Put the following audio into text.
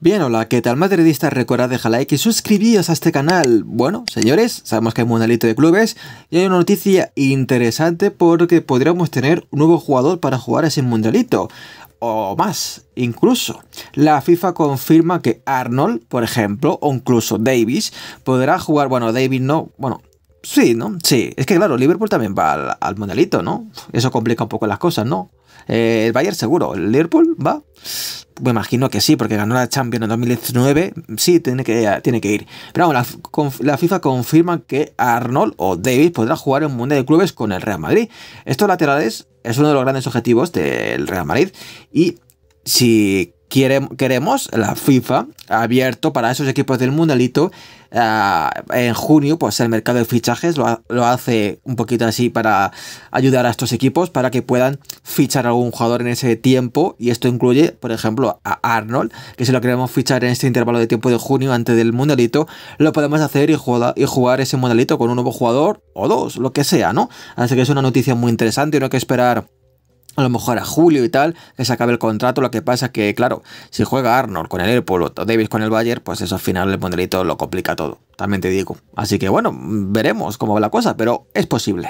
Bien, hola, ¿qué tal madridistas? Recordad dejar like y suscribíos a este canal. Bueno, señores, sabemos que hay mundialito de clubes y hay una noticia interesante porque podríamos tener un nuevo jugador para jugar ese mundialito. O más, incluso. La FIFA confirma que Arnold, por ejemplo, o incluso Davis, podrá jugar, bueno, Davis no, bueno, Sí, ¿no? Sí. Es que claro, Liverpool también va al, al mundialito, ¿no? Eso complica un poco las cosas, ¿no? Eh, el Bayern seguro, el Liverpool va. Me imagino que sí, porque ganó la Champions en 2019. Sí, tiene que, tiene que ir. Pero vamos, la, la FIFA confirma que Arnold o Davis podrá jugar en un Mundial de Clubes con el Real Madrid. Estos laterales es uno de los grandes objetivos del Real Madrid. Y si queremos la FIFA abierto para esos equipos del mundialito ah, en junio pues el mercado de fichajes lo, hace un poquito así para ayudar a estos equipos para que puedan fichar a algún jugador en ese tiempo y esto incluye por ejemplo a Arnold que si lo queremos fichar en este intervalo de tiempo de junio antes del mundialito lo podemos hacer y, jugar, ese mundialito con un nuevo jugador o dos lo que sea no así que es una noticia muy interesante no hay que esperar a lo mejor a julio y tal, que se acabe el contrato. Lo que pasa es que, claro, si juega Arnold con el Liverpool o Davis con el Bayern, pues eso al final el todo lo complica todo, también te digo. Así que bueno, veremos cómo va la cosa, pero es posible.